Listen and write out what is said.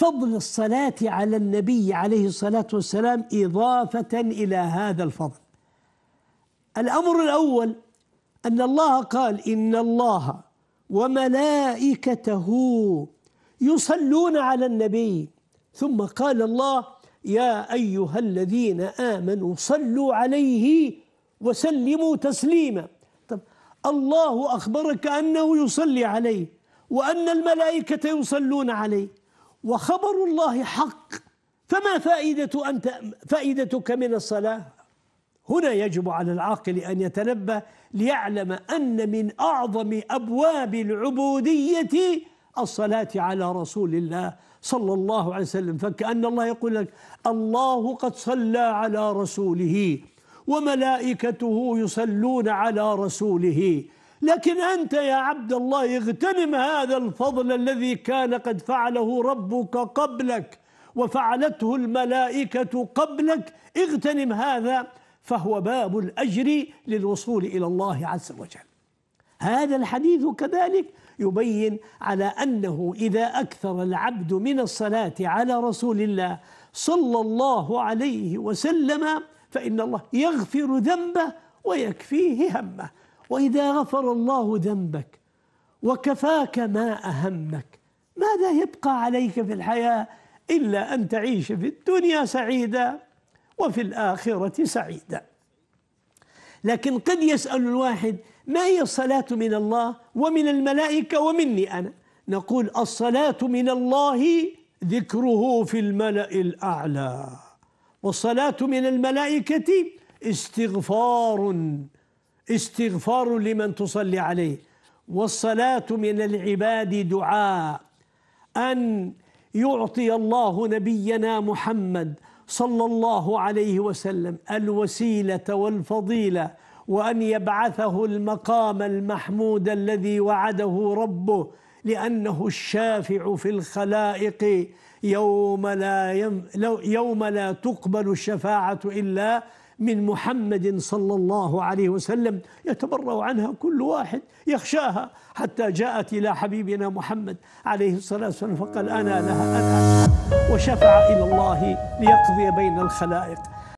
فضل الصلاة على النبي عليه الصلاة والسلام إضافة إلى هذا الفضل الأمر الأول أن الله قال إن الله وملائكته يصلون على النبي ثم قال الله يا أيها الذين آمنوا صلوا عليه وسلموا تسليما طب الله أخبرك أنه يصلي عليه وأن الملائكة يصلون عليه وخبر الله حق فما فائدة أنت فائدتك من الصلاة هنا يجب على العاقل أن يتنبه ليعلم أن من أعظم أبواب العبودية الصلاة على رسول الله صلى الله عليه وسلم فكأن الله يقول لك الله قد صلى على رسوله وملائكته يصلون على رسوله لكن أنت يا عبد الله اغتنم هذا الفضل الذي كان قد فعله ربك قبلك وفعلته الملائكة قبلك اغتنم هذا فهو باب الأجر للوصول إلى الله عز وجل هذا الحديث كذلك يبين على أنه إذا أكثر العبد من الصلاة على رسول الله صلى الله عليه وسلم فإن الله يغفر ذنبه ويكفيه همه وإذا غفر الله ذنبك وكفاك ما أهمك ماذا يبقى عليك في الحياة إلا أن تعيش في الدنيا سعيدا وفي الآخرة سعيدا لكن قد يسأل الواحد ما هي الصلاة من الله ومن الملائكة ومني أنا نقول الصلاة من الله ذكره في الملأ الأعلى والصلاة من الملائكة استغفار استغفار لمن تصلي عليه والصلاة من العباد دعاء أن يعطي الله نبينا محمد صلى الله عليه وسلم الوسيلة والفضيلة وأن يبعثه المقام المحمود الذي وعده ربه لأنه الشافع في الخلائق يوم لا يم يوم لا تقبل الشفاعة إلا من محمد صلى الله عليه وسلم يتبرأ عنها كل واحد يخشاها حتى جاءت إلى حبيبنا محمد عليه الصلاة والسلام فقال أنا لها أنا وشفع إلى الله ليقضي بين الخلائق